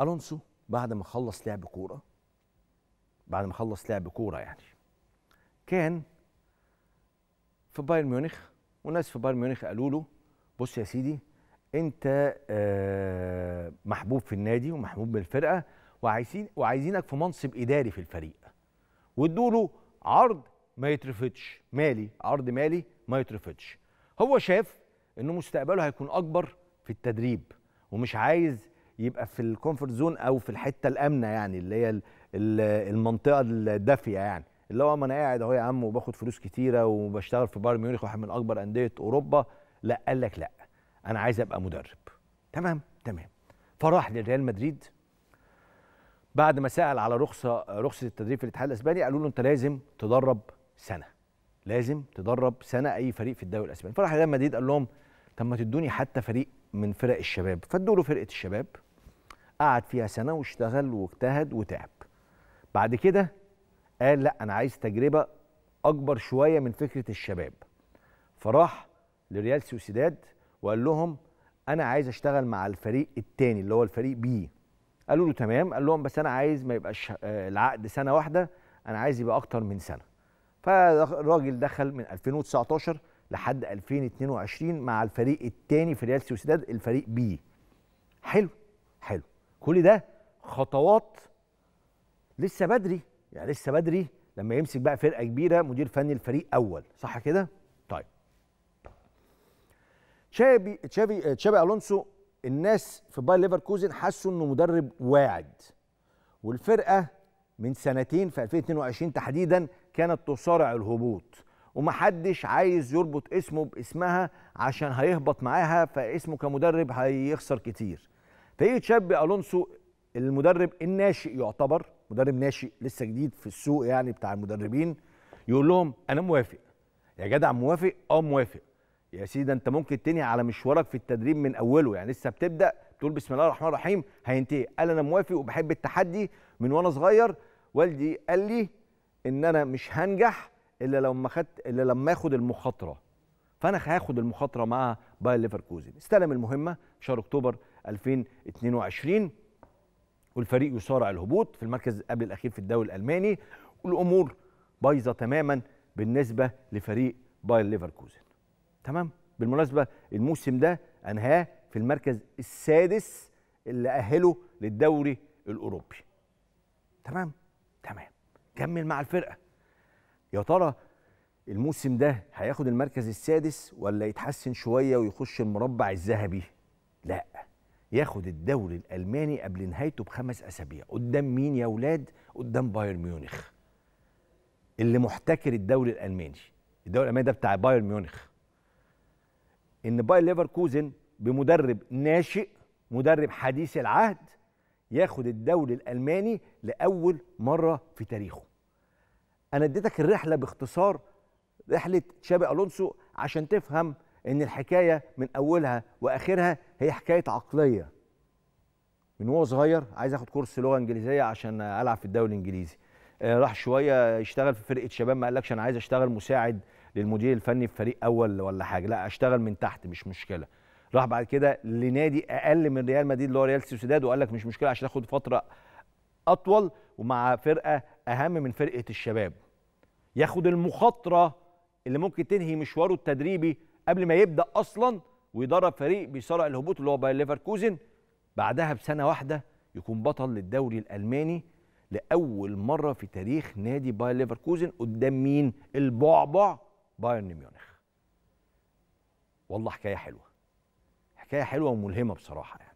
الونسو بعد ما خلص لعب كوره بعد ما خلص لعب كوره يعني كان في بايرن ميونخ والناس في بايرن ميونخ قالوا له بص يا سيدي انت آه، محبوب في النادي ومحبوب بالفرقه وعايزين وعايزينك في منصب اداري في الفريق وادوا له عرض ما يترفضش مالي عرض مالي ما يترفضش هو شاف انه مستقبله هيكون اكبر في التدريب ومش عايز يبقى في الكومفورت زون او في الحته الامنه يعني اللي هي المنطقه الدافيه يعني اللي هو ما انا قاعد اهو يا عم وباخد فلوس كتيره وبشتغل في بايرن ميونخ واحد من اكبر انديه اوروبا لا قال لك لا انا عايز ابقى مدرب تمام تمام فراح لريال مدريد بعد ما سال على رخصه رخصه التدريب في الاتحاد الاسباني قالوا له انت لازم تدرب سنه لازم تدرب سنه اي فريق في الدوري الاسباني فراح ريال مدريد قال لهم طب ما تدوني حتى فريق من فرق الشباب فادوا له فرقه الشباب قعد فيها سنه واشتغل واجتهد وتعب بعد كده قال لا انا عايز تجربه اكبر شويه من فكره الشباب فراح لريال سوسيداد وقال لهم انا عايز اشتغل مع الفريق الثاني اللي هو الفريق بي قالوا له تمام قال لهم بس انا عايز ما يبقاش آه، العقد سنه واحده انا عايز يبقى اكتر من سنه فالراجل دخل من 2019 لحد 2022 مع الفريق الثاني في ريال سوسيداد الفريق بي حلو حلو كل ده خطوات لسه بدري يعني لسه بدري لما يمسك بقى فرقه كبيره مدير فني الفريق اول صح كده طيب تشابي تشابي تشابي الونسو الناس في باير ليفركوزن حسوا انه مدرب واعد والفرقه من سنتين في 2022 تحديدا كانت تصارع الهبوط ومحدش عايز يربط اسمه باسمها عشان هيهبط معاها فاسمه كمدرب هيخسر كتير فيجي تشابي الونسو المدرب الناشئ يعتبر مدرب ناشئ لسه جديد في السوق يعني بتاع المدربين يقول لهم انا موافق يا جدع موافق اه موافق يا سيدي انت ممكن تنهي على مشوارك في التدريب من اوله يعني لسه بتبدا تقول بسم الله الرحمن الرحيم هينتهي قال انا موافق وبحب التحدي من وانا صغير والدي قال لي ان انا مش هنجح الا لما خدت الا لما اخد المخاطره فانا هاخد المخاطره مع باير ليفركوزن استلم المهمه في شهر اكتوبر 2022 والفريق يصارع الهبوط في المركز قبل الاخير في الدوري الالماني والامور بايظه تماما بالنسبه لفريق باير ليفركوزن تمام بالمناسبه الموسم ده انهاه في المركز السادس اللي اهله للدوري الاوروبي تمام تمام كمل مع الفرقه يا ترى الموسم ده هياخد المركز السادس ولا يتحسن شويه ويخش المربع الذهبي؟ لا ياخد الدوري الالماني قبل نهايته بخمس اسابيع قدام مين يا اولاد؟ قدام بايرن ميونخ اللي محتكر الدوري الالماني الدوري الالماني ده بتاع بايرن ميونخ ان بايرن ليفركوزن بمدرب ناشئ مدرب حديث العهد ياخد الدوري الالماني لاول مره في تاريخه انا اديتك الرحله باختصار رحله تشابي الونسو عشان تفهم ان الحكايه من اولها واخرها هي حكايه عقليه من هو صغير عايز اخد كورس لغه انجليزيه عشان العب في الدوري الانجليزي آه، راح شويه يشتغل في فرقه شباب ما قالكش انا عايز اشتغل مساعد للمدير الفني في فريق اول ولا حاجه لا اشتغل من تحت مش مشكله راح بعد كده لنادي اقل من ريال مدريد اللي هو ريال سوسيداد وقال لك مش مشكله عشان اخد فتره اطول ومع فرقه اهم من فرقه الشباب ياخد المخاطره اللي ممكن تنهي مشواره التدريبي قبل ما يبدا اصلا ويدرب فريق بيصارع الهبوط اللي هو باير ليفركوزن بعدها بسنه واحده يكون بطل للدوري الالماني لاول مره في تاريخ نادي باير ليفركوزن قدام مين البعبع بايرن ميونخ والله حكايه حلوه حكايه حلوه وملهمه بصراحه يعني.